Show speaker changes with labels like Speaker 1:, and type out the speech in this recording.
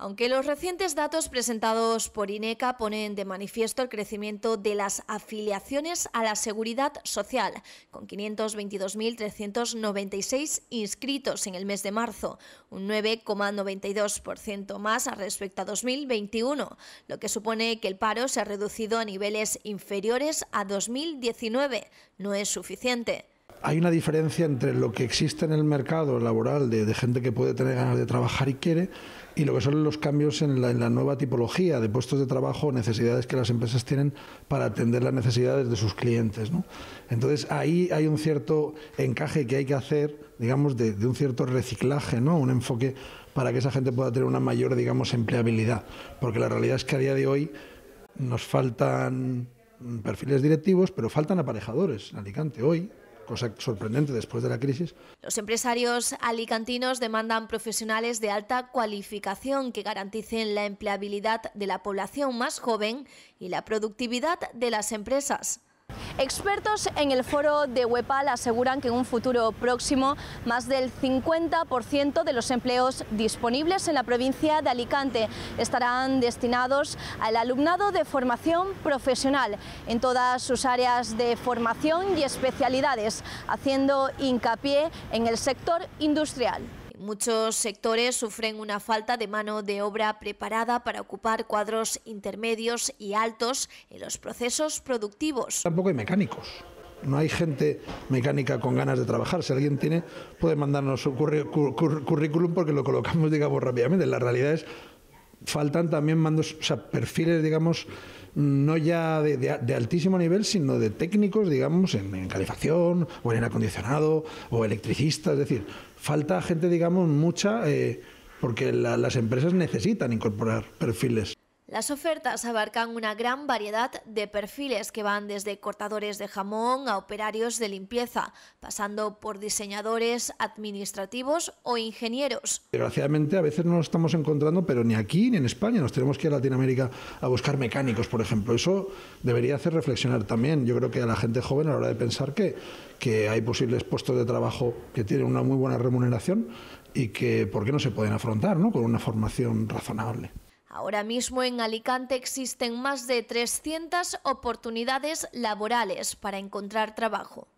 Speaker 1: Aunque los recientes datos presentados por INECA ponen de manifiesto el crecimiento de las afiliaciones a la seguridad social, con 522.396 inscritos en el mes de marzo, un 9,92% más respecto a 2021, lo que supone que el paro se ha reducido a niveles inferiores a 2019. No es suficiente
Speaker 2: hay una diferencia entre lo que existe en el mercado laboral de, gente que puede tener ganas de trabajar y quiere y lo que son los cambios en la, nueva tipología de puestos de trabajo, necesidades que las empresas tienen para atender las necesidades de sus clientes. Entonces ahí hay un cierto encaje que hay que hacer, digamos, de, de un cierto reciclaje, ¿no? un enfoque para que esa gente pueda tener una mayor, digamos, empleabilidad. Porque la realidad es que a día de hoy nos faltan perfiles directivos, pero faltan aparejadores en Alicante hoy cosa sorprendente después de la crisis.
Speaker 1: Los empresarios alicantinos demandan profesionales de alta cualificación que garanticen la empleabilidad de la población más joven y la productividad de las empresas. Expertos en el foro de Huepal aseguran que en un futuro próximo más del 50% de los empleos disponibles en la provincia de Alicante estarán destinados al alumnado de formación profesional en todas sus áreas de formación y especialidades, haciendo hincapié en el sector industrial. Muchos sectores sufren una falta de mano de obra preparada para ocupar cuadros intermedios y altos en los procesos productivos.
Speaker 2: Tampoco hay mecánicos. No hay gente mecánica con ganas de trabajar. Si alguien tiene, puede mandarnos su currículum porque lo colocamos, digamos, rápidamente. La realidad es, faltan también mandos, perfiles, digamos, no ya de, altísimo nivel, sino de técnicos, digamos, en, calefacción o en aire acondicionado o electricistas, es decir, falta gente, digamos, mucha, eh, porque las empresas necesitan incorporar perfiles
Speaker 1: las ofertas abarcan una gran variedad de perfiles que van desde cortadores de jamón a operarios de limpieza, pasando por diseñadores, administrativos o ingenieros.
Speaker 2: Desgraciadamente a veces no lo estamos encontrando, pero ni aquí ni en España. Nos tenemos que ir a Latinoamérica a buscar mecánicos, por ejemplo. Eso debería hacer reflexionar también, yo creo que a la gente joven a la hora de pensar que, hay posibles puestos de trabajo que tienen una muy buena remuneración y que por qué no se pueden afrontar con una formación razonable.
Speaker 1: Ahora mismo en Alicante existen más de 300 oportunidades laborales para encontrar trabajo.